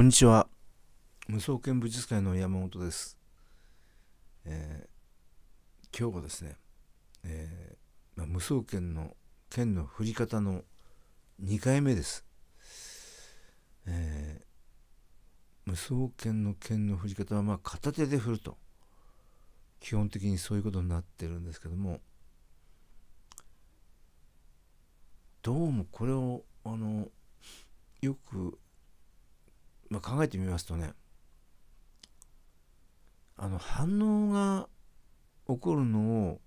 こんにちは無双剣武術会の山本です、えー、今日はですね、えー、まあ、無双剣の剣の振り方の2回目です、えー、無双剣の剣の振り方はまあ、片手で振ると基本的にそういうことになってるんですけどもどうもこれをあのよくまあ、考えてみますとねあの反応が起こるのを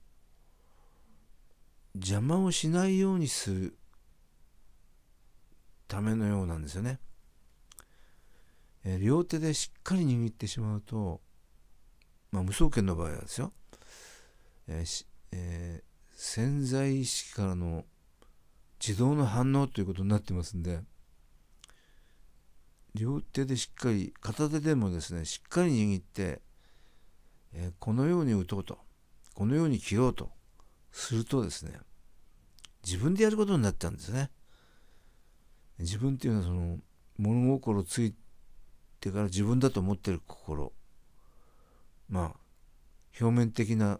邪魔をしないようにするためのようなんですよね。え両手でしっかり握ってしまうと、まあ、無双剣の場合はですよ、えーえー、潜在意識からの自動の反応ということになってますんで両手でしっかり片手でもですねしっかり握って、えー、このように打とうとこのように切ろうとするとですね自分でやることになったんですね。自分っていうのはその物心ついてから自分だと思ってる心まあ表面的な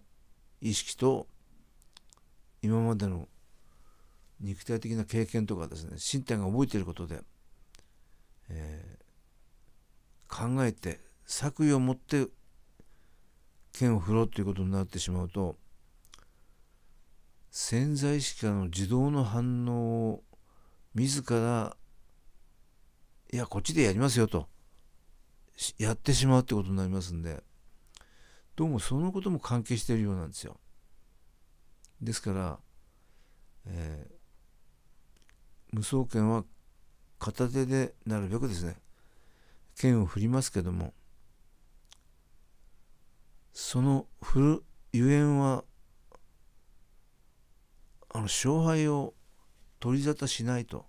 意識と今までの肉体的な経験とかですね身体が覚えていることでえー、考えて作為を持って剣を振ろうということになってしまうと潜在意識からの自動の反応を自らいやこっちでやりますよとやってしまうってことになりますんでどうもそのことも関係しているようなんですよ。ですから、えー、無双剣は片手でなるべくですね、剣を振りますけども、その振るゆえんは、あの勝敗を取り沙汰しないと。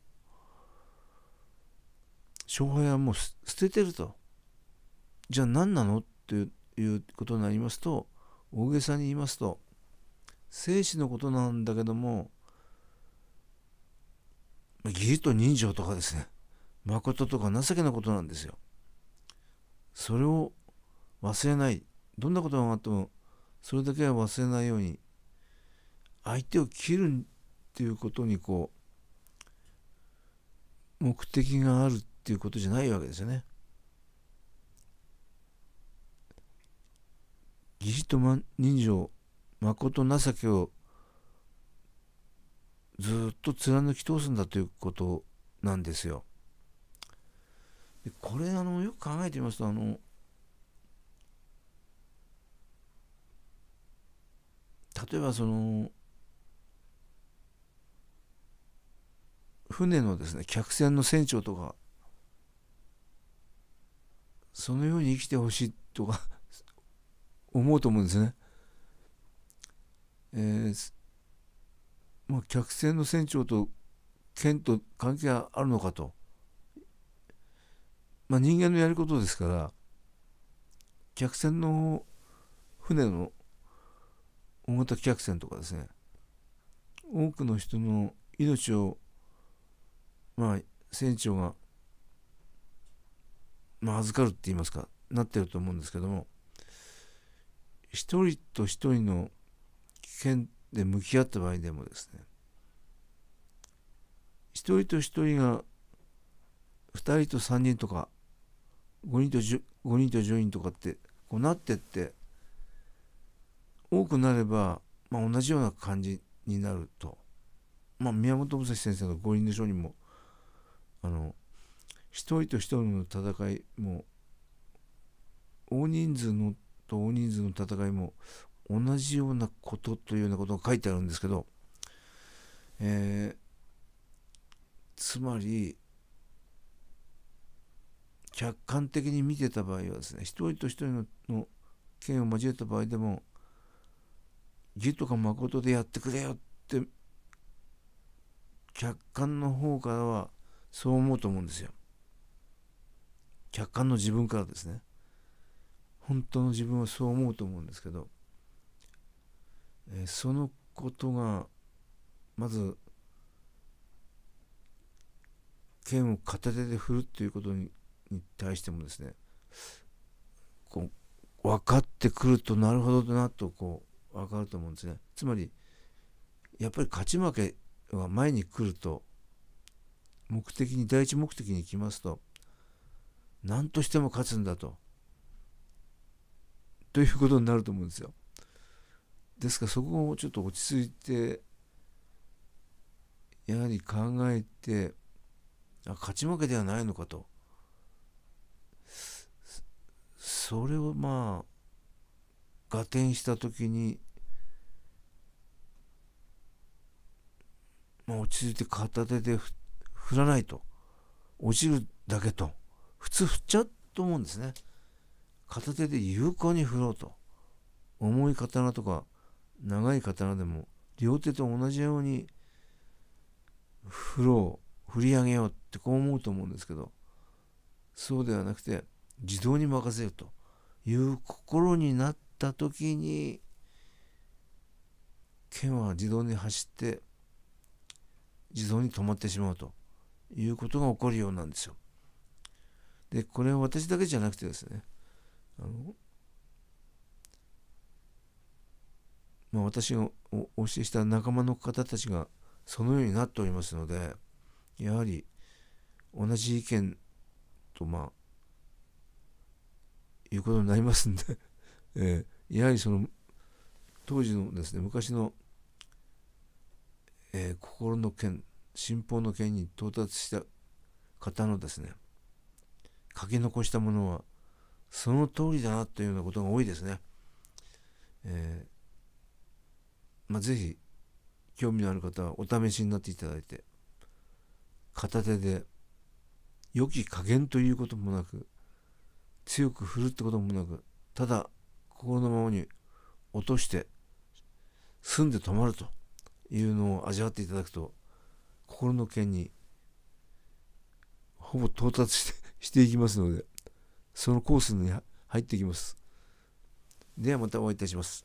勝敗はもう捨ててると。じゃあ何なのっていうことになりますと、大げさに言いますと、生死のことなんだけども、義理と人情とかですね。誠とか情けなことなんですよ。それを忘れない。どんなことがあっても、それだけは忘れないように、相手を切るっていうことに、こう、目的があるっていうことじゃないわけですよね。義理と人情、誠情けをずっと貫き通すんだということなんですよ。これあのよく考えてみますとあの例えばその船のですね客船の船長とかそのように生きてほしいとか 思うと思うんですね。えー、まあ、客船の船長と県と関係があるのかと。まあ、人間のやることですから客船の船の大型客船とかですね多くの人の命をまあ船長が、まあ、預かるって言いますかなってると思うんですけども一人と一人の危険で向き合った場合でもですね一人と一人が二人と三人とか5人と ,5 人と10人とかってこうなってって多くなれば、まあ、同じような感じになると、まあ、宮本武蔵先生の「五輪の書」にもあの一人と一人の戦いも大人数のと大人数の戦いも同じようなことというようなことが書いてあるんですけど、えー、つまり客観的に見てた場合はですね一人と一人の剣を交えた場合でも義とか誠でやってくれよって客観の方からはそう思うと思うんですよ。客観の自分からですね。本当の自分はそう思うと思うんですけど、えそのことがまず剣を片手で振るっていうことにに対してもですねこう分かってくるとなるほどだなとこう分かると思うんですね。つまりやっぱり勝ち負けが前に来ると目的に第一目的に来ますと何としても勝つんだとということになると思うんですよ。ですからそこをちょっと落ち着いてやはり考えてあ勝ち負けではないのかとそれをまあ合点した時に、まあ、落ち着いて片手で振らないと落ちるだけと普通振っちゃうと思うんですね片手で有効に振ろうと重い刀とか長い刀でも両手と同じように振ろう振り上げようってこう思うと思うんですけどそうではなくて自動に任せるという心になった時に剣は自動に走って自動に止まってしまうということが起こるようなんですよ。でこれは私だけじゃなくてですねあの、まあ、私がお教えした仲間の方たちがそのようになっておりますのでやはり同じ意見とまあいうことになりますんで えー、やはりその当時のですね昔の、えー、心の剣信奉の剣に到達した方のですね書き残したものはその通りだなというようなことが多いですね。えー、まあ、ぜひ興味のある方はお試しになっていただいて片手で良き加減ということもなく強く振るってこともなくただ心のままに落として澄んで止まるというのを味わっていただくと心の剣にほぼ到達してしていきますのでそのコースに入っていきますではまたお会いいたします